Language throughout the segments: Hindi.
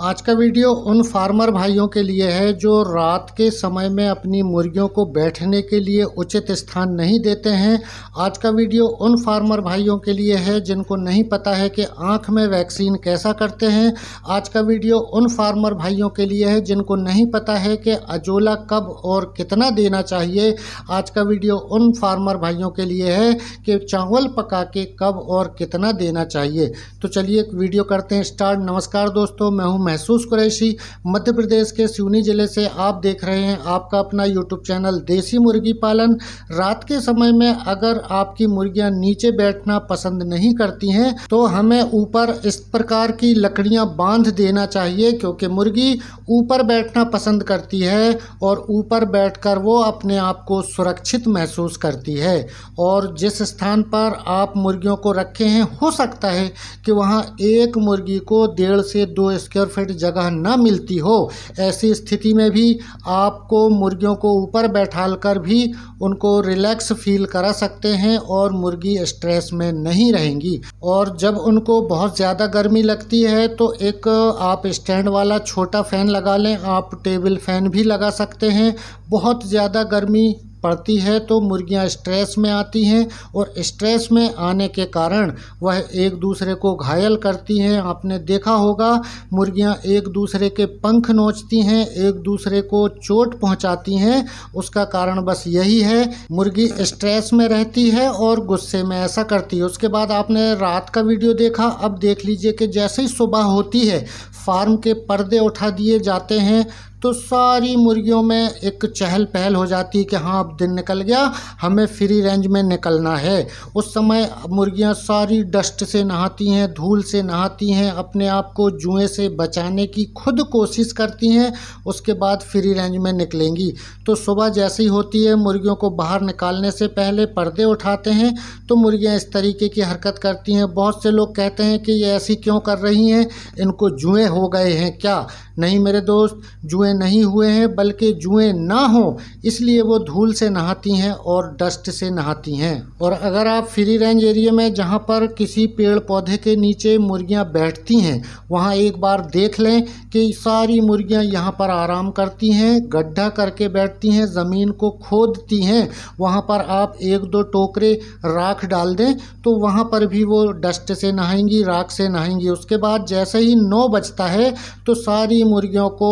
आज का वीडियो उन फार्मर भाइयों के लिए है जो रात के समय में अपनी मुर्गियों को बैठने के लिए उचित स्थान नहीं देते हैं आज का वीडियो उन फार्मर भाइयों के लिए है जिनको नहीं पता है कि आँख में वैक्सीन कैसा करते हैं आज का वीडियो उन फार्मर भाइयों के लिए है जिनको नहीं पता है कि अजोला कब और कितना देना चाहिए आज का वीडियो उन फार्मर भाइयों के लिए है कि चावल पका के कब और कितना देना चाहिए तो चलिए वीडियो करते हैं स्टार्ट नमस्कार दोस्तों मैं हूँ महसूस कुरैशी मध्य प्रदेश के सिवनी ज़िले से आप देख रहे हैं आपका अपना यूट्यूब चैनल देसी मुर्गी पालन रात के समय में अगर आपकी मुर्गियां नीचे बैठना पसंद नहीं करती हैं तो हमें ऊपर इस प्रकार की लकड़ियां बांध देना चाहिए क्योंकि मुर्गी ऊपर बैठना पसंद करती है और ऊपर बैठ वो अपने आप को सुरक्षित महसूस करती है और जिस स्थान पर आप मुर्गियों को रखे हैं हो सकता है कि वहाँ एक मुर्गी को डेढ़ से दो स्क्वायर फिट जगह न मिलती हो ऐसी स्थिति में भी आपको मुर्गियों को ऊपर बैठालकर भी उनको रिलैक्स फील करा सकते हैं और मुर्गी स्ट्रेस में नहीं रहेंगी और जब उनको बहुत ज़्यादा गर्मी लगती है तो एक आप स्टैंड वाला छोटा फ़ैन लगा लें आप टेबल फ़ैन भी लगा सकते हैं बहुत ज़्यादा गर्मी पड़ती है तो मुर्गियां स्ट्रेस में आती हैं और स्ट्रेस में आने के कारण वह एक दूसरे को घायल करती हैं आपने देखा होगा मुर्गियां एक दूसरे के पंख नोचती हैं एक दूसरे को चोट पहुंचाती हैं उसका कारण बस यही है मुर्गी स्ट्रेस में रहती है और गुस्से में ऐसा करती है उसके बाद आपने रात का वीडियो देखा अब देख लीजिए कि जैसे ही सुबह होती है फार्म के पर्दे उठा दिए जाते हैं तो सारी मुर्गियों में एक चहल पहल हो जाती है कि हाँ अब दिन निकल गया हमें फ्री रेंज में निकलना है उस समय मुर्गियाँ सारी डस्ट से नहाती हैं धूल से नहाती हैं अपने आप को जुएँ से बचाने की खुद कोशिश करती हैं उसके बाद फ्री रेंज में निकलेंगी तो सुबह जैसी होती है मुर्गियों को बाहर निकालने से पहले पर्दे उठाते हैं तो मुर्गियाँ इस तरीके की हरकत करती हैं बहुत से लोग कहते हैं कि ये ऐसी क्यों कर रही हैं इनको जुएँ हो गए हैं क्या नहीं मेरे दोस्त जुए नहीं हुए हैं बल्कि जुए ना हो इसलिए वो धूल से नहाती हैं और डस्ट से नहाती हैं और अगर आप फ्री रेंज एरिया में जहाँ पर किसी पेड़ पौधे के नीचे मुर्गियाँ बैठती हैं वहाँ एक बार देख लें कि सारी मुर्गियाँ यहाँ पर आराम करती हैं गड्ढा करके बैठती हैं ज़मीन को खोदती हैं वहाँ पर आप एक दो टोकरे राख डाल दें तो वहाँ पर भी वो डस्ट से नहाएंगी राख से नहाएंगी उसके बाद जैसे ही नौ बजता है तो सारी देसी मुर्गियों को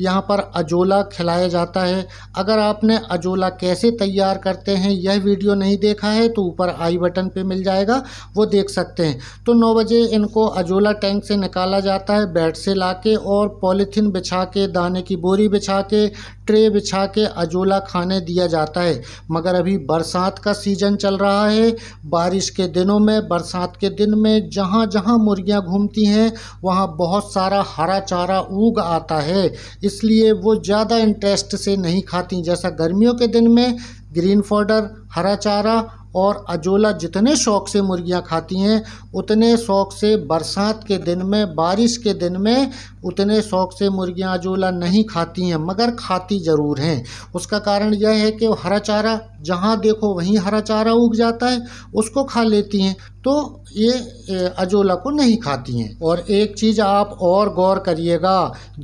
यहाँ पर अजोला खिलाया जाता है अगर आपने अजोला कैसे तैयार करते हैं यह वीडियो नहीं देखा है तो ऊपर आई बटन पे मिल जाएगा वो देख सकते हैं तो नौ बजे इनको अजोला टैंक से निकाला जाता है बेड से ला के और पॉलीथीन बिछा के दाने की बोरी बिछा के ट्रे बिछा के अजोला खाने दिया जाता है मगर अभी बरसात का सीज़न चल रहा है बारिश के दिनों में बरसात के दिन में जहाँ जहाँ मुर्गियाँ घूमती हैं वहाँ बहुत सारा हरा चारा ऊग रोग आता है इसलिए वो ज़्यादा इंटरेस्ट से नहीं खाती जैसा गर्मियों के दिन में ग्रीन फॉडर हरा चारा और अजोला जितने शौक़ से मुर्गियाँ खाती हैं उतने शौक़ से बरसात के दिन में बारिश के दिन में उतने शौक़ से मुर्गियाँ अजोला नहीं खाती हैं मगर खाती ज़रूर हैं उसका कारण यह है कि हरा चारा जहाँ देखो वहीं हरा चारा उग जाता है उसको खा लेती हैं तो ये अजोला को नहीं खाती हैं और एक चीज़ आप और गौर करिएगा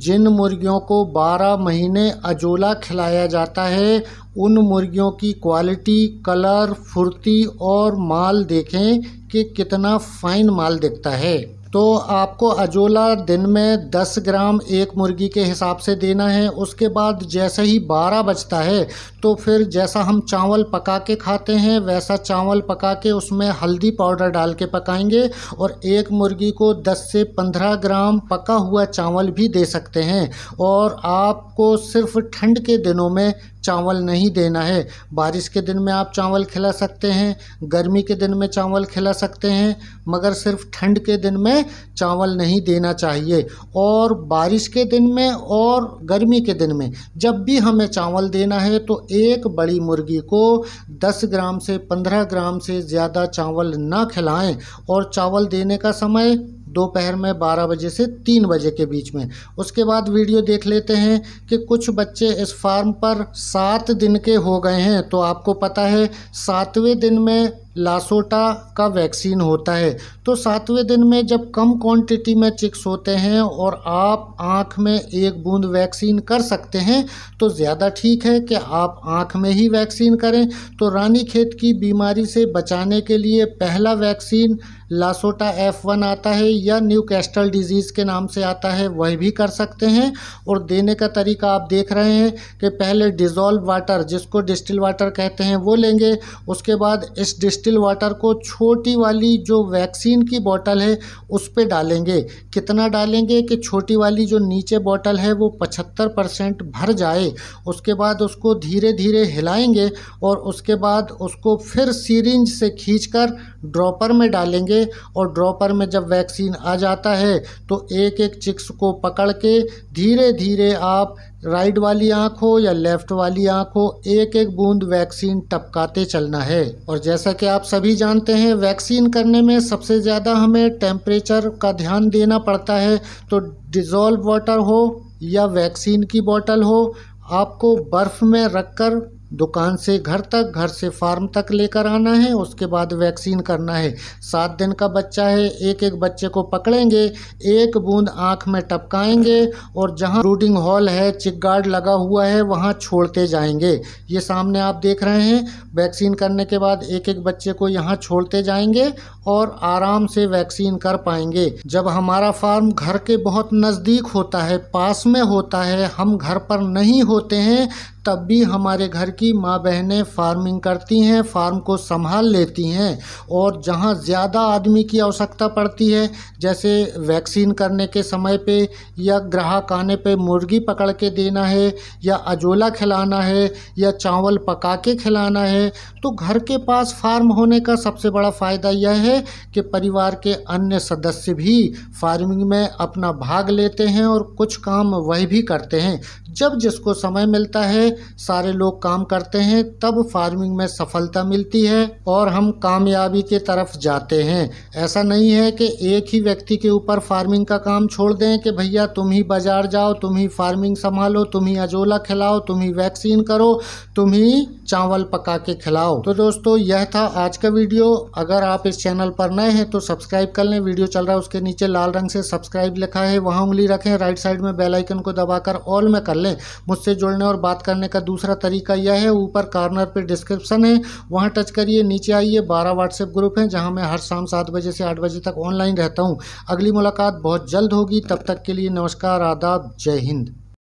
जिन मुर्गियों को 12 महीने अजोला खिलाया जाता है उन मुर्गियों की क्वालिटी कलर फुर्ती और माल देखें कि कितना फ़ाइन माल दिखता है तो आपको अजोला दिन में 10 ग्राम एक मुर्गी के हिसाब से देना है उसके बाद जैसे ही 12 बजता है तो फिर जैसा हम चावल पका के खाते हैं वैसा चावल पका के उसमें हल्दी पाउडर डाल के पकाएंगे और एक मुर्गी को 10 से 15 ग्राम पका हुआ चावल भी दे सकते हैं और आपको सिर्फ ठंड के दिनों में चावल नहीं देना है बारिश के दिन में आप चावल खिला सकते हैं गर्मी के दिन में चावल खिला सकते हैं मगर सिर्फ ठंड के दिन में में चावल नहीं देना चाहिए और बारिश के दिन में और गर्मी के दिन में जब भी हमें चावल देना है तो एक बड़ी मुर्गी को 10 ग्राम से 15 ग्राम से ज़्यादा चावल ना खिलाएं और चावल देने का समय दोपहर में 12 बजे से 3 बजे के बीच में उसके बाद वीडियो देख लेते हैं कि कुछ बच्चे इस फार्म पर सात दिन के हो गए हैं तो आपको पता है सातवें दिन में लासोटा का वैक्सीन होता है तो सातवें दिन में जब कम क्वांटिटी में चिक्स होते हैं और आप आँख में एक बूंद वैक्सीन कर सकते हैं तो ज़्यादा ठीक है कि आप आँख में ही वैक्सीन करें तो रानी खेत की बीमारी से बचाने के लिए पहला वैक्सीन लासोटा एफ वन आता है या न्यू कैस्टल डिजीज़ के नाम से आता है वह भी कर सकते हैं और देने का तरीका आप देख रहे हैं कि पहले डिज़ोल्व वाटर जिसको डिस्टिल वाटर कहते हैं वो लेंगे उसके बाद इस डिस्टिल वाटर को छोटी वाली जो वैक्सीन की बॉटल है उस पर डालेंगे कितना डालेंगे कि छोटी वाली जो नीचे बॉटल है वो पचहत्तर परसेंट भर जाए उसके बाद उसको धीरे धीरे हिलाएंगे और उसके बाद उसको फिर सीरिंज से खींचकर ड्रॉपर में डालेंगे और ड्रॉपर में जब वैक्सीन दिन आ जाता है तो एक एक चिक्स को पकड़ के धीरे धीरे आप राइट वाली आँख हो या लेफ़्ट वाली आँख हो एक एक बूंद वैक्सीन टपकाते चलना है और जैसा कि आप सभी जानते हैं वैक्सीन करने में सबसे ज़्यादा हमें टेम्परेचर का ध्यान देना पड़ता है तो डिज़ोल्व वाटर हो या वैक्सीन की बॉटल हो आपको बर्फ़ में रखकर दुकान से घर तक घर से फार्म तक लेकर आना है उसके बाद वैक्सीन करना है सात दिन का बच्चा है एक एक बच्चे को पकड़ेंगे एक बूंद आँख में टपकाएंगे और जहाँ ब्रूडिंग हॉल है चिक गार्ड लगा हुआ है वहाँ छोड़ते जाएंगे ये सामने आप देख रहे हैं वैक्सीन करने के बाद एक एक बच्चे को यहाँ छोड़ते जाएंगे और आराम से वैक्सीन कर पाएंगे जब हमारा फार्म घर के बहुत नज़दीक होता है पास में होता है हम घर पर नहीं होते हैं तब भी हमारे घर की माँ बहनें फार्मिंग करती हैं फार्म को संभाल लेती हैं और जहाँ ज़्यादा आदमी की आवश्यकता पड़ती है जैसे वैक्सीन करने के समय पे या ग्राहक आने पे मुर्गी पकड़ के देना है या अजोला खिलाना है या चावल पका के खिलाना है तो घर के पास फार्म होने का सबसे बड़ा फ़ायदा यह है कि परिवार के अन्य सदस्य भी फार्मिंग में अपना भाग लेते हैं और कुछ काम वह भी करते हैं जब जिसको समय मिलता है सारे लोग काम करते हैं तब फार्मिंग में सफलता मिलती है और हम कामयाबी के तरफ जाते हैं ऐसा नहीं है कि एक ही व्यक्ति के ऊपर फार्मिंग का काम छोड़ दें कि भैया तुम ही बाज़ार जाओ तुम ही फार्मिंग संभालो तुम ही अजोला खिलाओ तुम ही वैक्सीन करो तुम ही चावल पका के खिलाओ तो दोस्तों यह था आज का वीडियो अगर आप इस चैनल पर नए हैं तो सब्सक्राइब कर लें वीडियो चल रहा है उसके नीचे लाल रंग से सब्सक्राइब लिखा है वहाँ उंगली रखें राइट साइड में बेलाइकन को दबाकर ऑल में कर लें मुझसे जुड़ने और बात करने का दूसरा तरीका यह है ऊपर कार्नर पर डिस्क्रिप्शन है वहाँ टच करिए नीचे आइए बारह व्हाट्सएप ग्रुप हैं जहाँ मैं हर शाम सात बजे से आठ बजे तक ऑनलाइन रहता हूँ अगली मुलाकात बहुत जल्द होगी तब तक के लिए नमस्कार आदाब जय हिंद